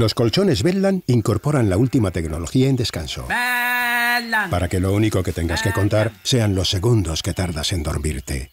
Los colchones Bedland incorporan la última tecnología en descanso. Para que lo único que tengas que contar sean los segundos que tardas en dormirte.